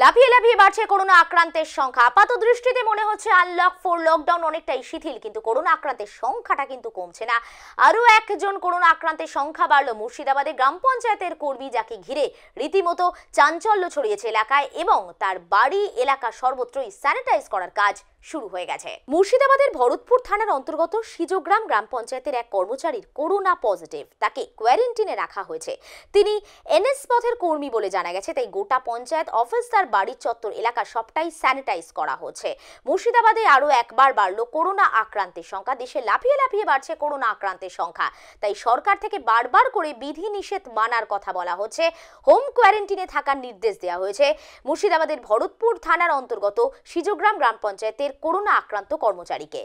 লাফিয়ে লাফিয়ে বাড়ছে করোনা আক্রান্তের সংখ্যা আপাত দৃষ্টিতে মনে হচ্ছে আনলক ফোর লকডাউন অনেকটাই শিথিল কিন্তু করোনা আক্রান্তের সংখ্যাটা কিন্তু কমছে না আরও একজন করোনা আক্রান্তের সংখ্যা বাড়লো মুর্শিদাবাদে গ্রাম পঞ্চায়েতের কর্মী যাকে ঘিরে রীতিমতো চাঞ্চল্য ছড়িয়েছে এলাকায় এবং তার বাড়ি এলাকা সর্বত্রই স্যানিটাইজ করার কাজ শুরু হয়ে গেছে মুর্শিদাবাদের ভরতপুর থানার অন্তর্গত সিজোগ্রাম গ্রাম পঞ্চায়েতের এক কর্মচারীর করোনা পজিটিভ তাকে কোয়ারেন্টিনে রাখা হয়েছে তিনি এনএস পথের কর্মী বলে জানা গেছে তাই গোটা পঞ্চায়েত অফিস তার তার বাড়ির চত্বর এলাকা সবটাই স্যানিটাইজ করা হচ্ছে মুর্শিদাবাদে আরও একবার বাড়ল করোনা আক্রান্তের সংখ্যা দেশে লাফিয়ে লাফিয়ে বাড়ছে করোনা আক্রান্তের সংখ্যা তাই সরকার থেকে বারবার করে বিধি নিষেধ মানার কথা বলা হচ্ছে হোম কোয়ারেন্টিনে থাকার নির্দেশ দেওয়া হয়েছে মুর্শিদাবাদের ভরতপুর থানার অন্তর্গত সিজোগ্রাম গ্রাম পঞ্চায়েতের করোনা আক্রান্ত কর্মচারীকে